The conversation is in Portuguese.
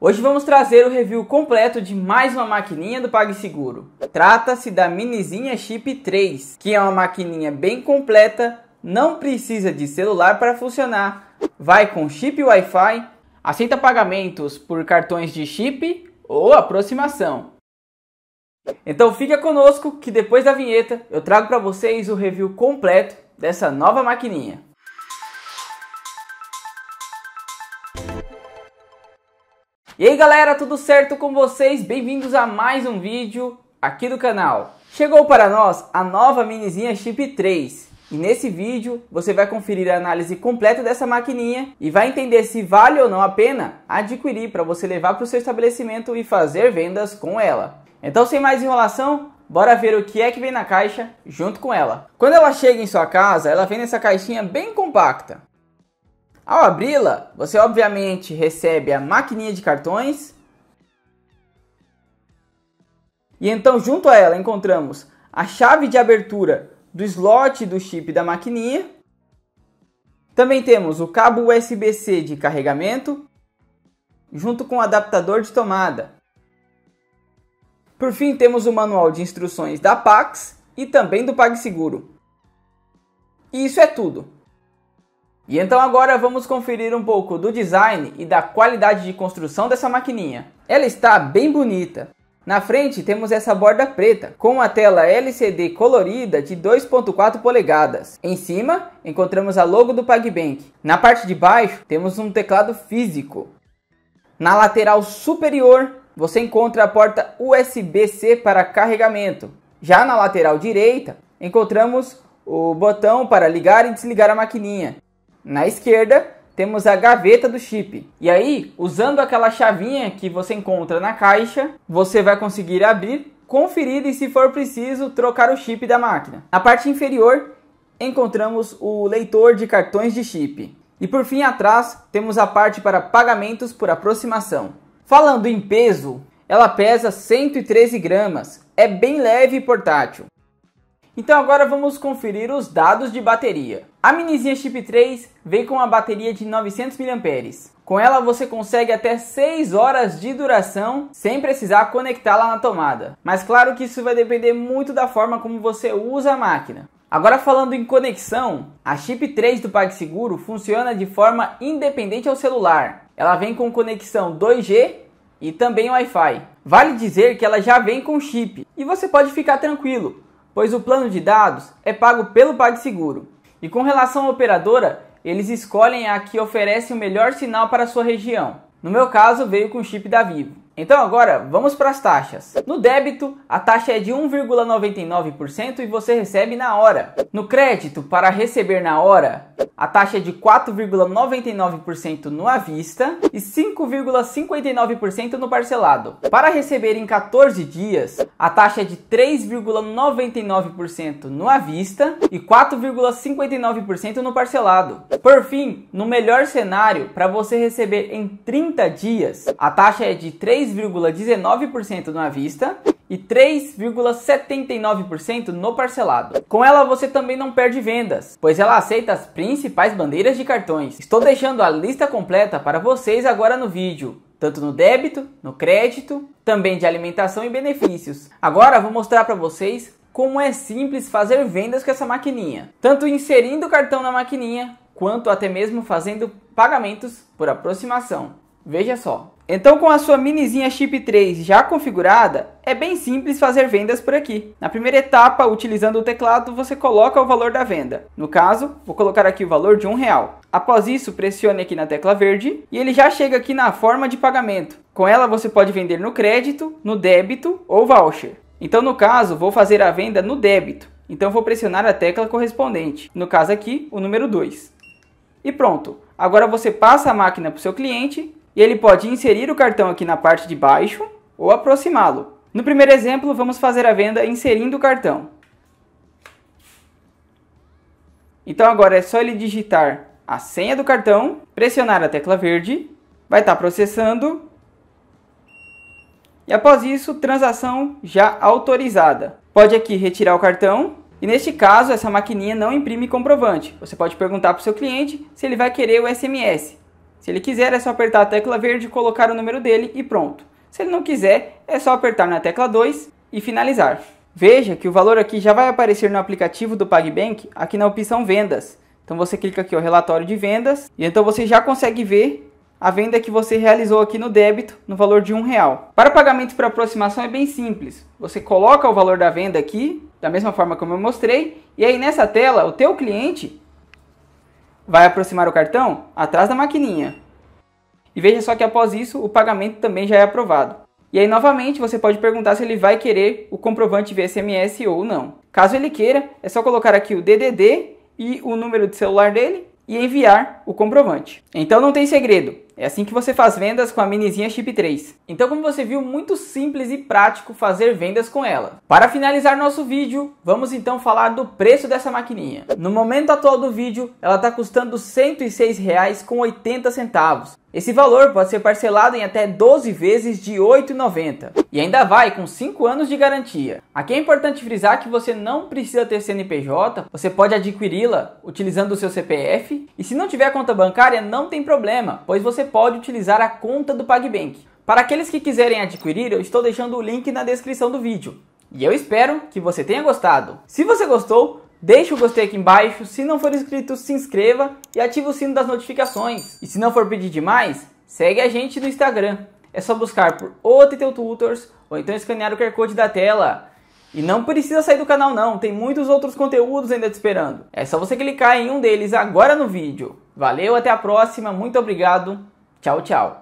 Hoje vamos trazer o review completo de mais uma maquininha do PagSeguro. Trata-se da Minizinha Chip 3, que é uma maquininha bem completa, não precisa de celular para funcionar, vai com chip Wi-Fi, aceita pagamentos por cartões de chip ou aproximação. Então fica conosco que depois da vinheta eu trago para vocês o review completo dessa nova maquininha. E aí galera, tudo certo com vocês? Bem-vindos a mais um vídeo aqui do canal. Chegou para nós a nova minizinha Chip 3. E nesse vídeo você vai conferir a análise completa dessa maquininha e vai entender se vale ou não a pena adquirir para você levar para o seu estabelecimento e fazer vendas com ela. Então sem mais enrolação, bora ver o que é que vem na caixa junto com ela. Quando ela chega em sua casa, ela vem nessa caixinha bem compacta. Ao abri-la, você obviamente recebe a maquininha de cartões. E então, junto a ela, encontramos a chave de abertura do slot do chip da maquininha. Também temos o cabo USB-C de carregamento, junto com o adaptador de tomada. Por fim, temos o manual de instruções da Pax e também do PagSeguro. E isso é tudo. E então agora vamos conferir um pouco do design e da qualidade de construção dessa maquininha. Ela está bem bonita. Na frente temos essa borda preta com a tela LCD colorida de 2.4 polegadas. Em cima encontramos a logo do PagBank. Na parte de baixo temos um teclado físico. Na lateral superior você encontra a porta USB-C para carregamento. Já na lateral direita encontramos o botão para ligar e desligar a maquininha. Na esquerda, temos a gaveta do chip. E aí, usando aquela chavinha que você encontra na caixa, você vai conseguir abrir, conferir e, se for preciso, trocar o chip da máquina. Na parte inferior, encontramos o leitor de cartões de chip. E por fim, atrás, temos a parte para pagamentos por aproximação. Falando em peso, ela pesa 113 gramas, é bem leve e portátil. Então agora vamos conferir os dados de bateria. A minizinha Chip 3 vem com uma bateria de 900 mAh. Com ela você consegue até 6 horas de duração sem precisar conectá-la na tomada. Mas claro que isso vai depender muito da forma como você usa a máquina. Agora falando em conexão, a Chip 3 do PagSeguro funciona de forma independente ao celular. Ela vem com conexão 2G e também Wi-Fi. Vale dizer que ela já vem com chip e você pode ficar tranquilo, pois o plano de dados é pago pelo PagSeguro. E com relação à operadora, eles escolhem a que oferece o melhor sinal para sua região. No meu caso, veio com o chip da Vivo. Então agora, vamos para as taxas. No débito, a taxa é de 1,99% e você recebe na hora. No crédito, para receber na hora, a taxa é de 4,99% no à vista e 5,59% no parcelado. Para receber em 14 dias, a taxa é de 3,99% no à vista e 4,59% no parcelado. Por fim, no melhor cenário, para você receber em 30 dias, a taxa é de 3,19% no à vista e 3,79% no parcelado. Com ela você também não perde vendas, pois ela aceita as principais bandeiras de cartões. Estou deixando a lista completa para vocês agora no vídeo, tanto no débito, no crédito, também de alimentação e benefícios. Agora vou mostrar para vocês como é simples fazer vendas com essa maquininha, tanto inserindo o cartão na maquininha quanto até mesmo fazendo pagamentos por aproximação. Veja só. Então com a sua minizinha chip 3 já configurada, é bem simples fazer vendas por aqui. Na primeira etapa, utilizando o teclado, você coloca o valor da venda. No caso, vou colocar aqui o valor de um real. Após isso, pressione aqui na tecla verde e ele já chega aqui na forma de pagamento. Com ela você pode vender no crédito, no débito ou voucher. Então no caso, vou fazer a venda no débito. Então vou pressionar a tecla correspondente, no caso aqui, o número 2. E pronto. Agora você passa a máquina para o seu cliente e ele pode inserir o cartão aqui na parte de baixo ou aproximá-lo. No primeiro exemplo, vamos fazer a venda inserindo o cartão. Então agora é só ele digitar a senha do cartão, pressionar a tecla verde, vai estar tá processando e após isso, transação já autorizada. Pode aqui retirar o cartão e neste caso essa maquininha não imprime comprovante. Você pode perguntar para o seu cliente se ele vai querer o SMS. Se ele quiser, é só apertar a tecla verde, colocar o número dele e pronto. Se ele não quiser, é só apertar na tecla 2 e finalizar. Veja que o valor aqui já vai aparecer no aplicativo do PagBank, aqui na opção Vendas. Então você clica aqui, ó, relatório de vendas, e então você já consegue ver a venda que você realizou aqui no débito no valor de um real. Para pagamento por aproximação é bem simples. Você coloca o valor da venda aqui, da mesma forma como eu mostrei, e aí nessa tela o teu cliente Vai aproximar o cartão? Atrás da maquininha. E veja só que após isso, o pagamento também já é aprovado. E aí novamente você pode perguntar se ele vai querer o comprovante via SMS ou não. Caso ele queira, é só colocar aqui o DDD e o número de celular dele e enviar o comprovante. Então não tem segredo, é assim que você faz vendas com a minizinha Chip 3. Então como você viu, muito simples e prático fazer vendas com ela. Para finalizar nosso vídeo, vamos então falar do preço dessa maquininha. No momento atual do vídeo, ela está custando R$ 106,80, esse valor pode ser parcelado em até 12 vezes de R$ 8,90 e ainda vai com 5 anos de garantia. Aqui é importante frisar que você não precisa ter CNPJ, você pode adquiri-la utilizando o seu CPF e se não tiver conta bancária não tem problema, pois você pode utilizar a conta do PagBank. Para aqueles que quiserem adquirir, eu estou deixando o link na descrição do vídeo. E eu espero que você tenha gostado. Se você gostou, Deixe o gostei aqui embaixo, se não for inscrito, se inscreva e ative o sino das notificações. E se não for pedir demais, segue a gente no Instagram. É só buscar por OTT Tutors ou então escanear o QR Code da tela. E não precisa sair do canal não, tem muitos outros conteúdos ainda te esperando. É só você clicar em um deles agora no vídeo. Valeu, até a próxima, muito obrigado, tchau, tchau.